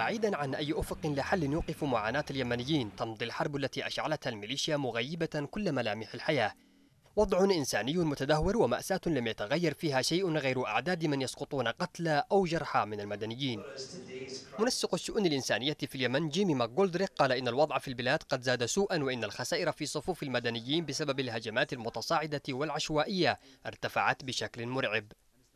بعيدا عن أي أفق لحل يوقف معاناة اليمنيين تمضي الحرب التي أشعلتها الميليشيا مغيبة كل ملامح الحياة وضع إنساني متدهور ومأساة لم يتغير فيها شيء غير أعداد من يسقطون قتلى أو جرحى من المدنيين منسق الشؤون الإنسانية في اليمن جيمي ماكجولدريك قال إن الوضع في البلاد قد زاد سوءا وإن الخسائر في صفوف المدنيين بسبب الهجمات المتصاعدة والعشوائية ارتفعت بشكل مرعب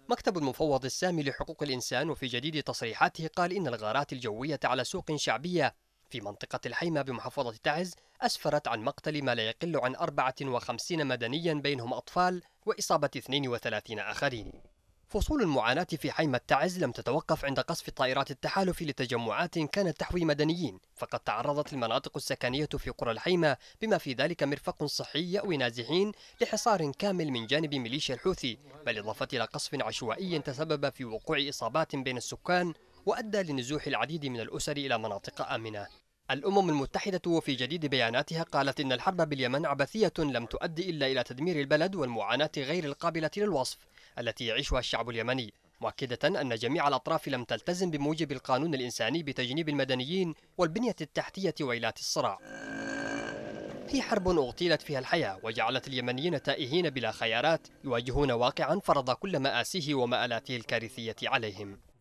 مكتب المفوض السامي لحقوق الإنسان وفي جديد تصريحاته قال إن الغارات الجوية على سوق شعبية في منطقة الحيمة بمحافظة تعز أسفرت عن مقتل ما لا يقل عن 54 مدنيا بينهم أطفال وإصابة 32 آخرين فصول المعاناة في حيمة تعز لم تتوقف عند قصف طائرات التحالف لتجمعات كانت تحوي مدنيين فقد تعرضت المناطق السكنية في قرى الحيمة بما في ذلك مرفق صحي يأوي نازحين لحصار كامل من جانب ميليشيا الحوثي بالإضافة إلى قصف عشوائي تسبب في وقوع إصابات بين السكان وأدى لنزوح العديد من الأسر إلى مناطق آمنة الأمم المتحدة وفي جديد بياناتها قالت إن الحرب باليمن عبثية لم تؤدي إلا إلى تدمير البلد والمعاناة غير القابلة للوصف التي يعيشها الشعب اليمني مؤكدة أن جميع الأطراف لم تلتزم بموجب القانون الإنساني بتجنيب المدنيين والبنية التحتية ويلات الصراع هي حرب أغتيلت فيها الحياة وجعلت اليمنيين تائهين بلا خيارات يواجهون واقعا فرض كل مآسيه ومآلاته الكارثية عليهم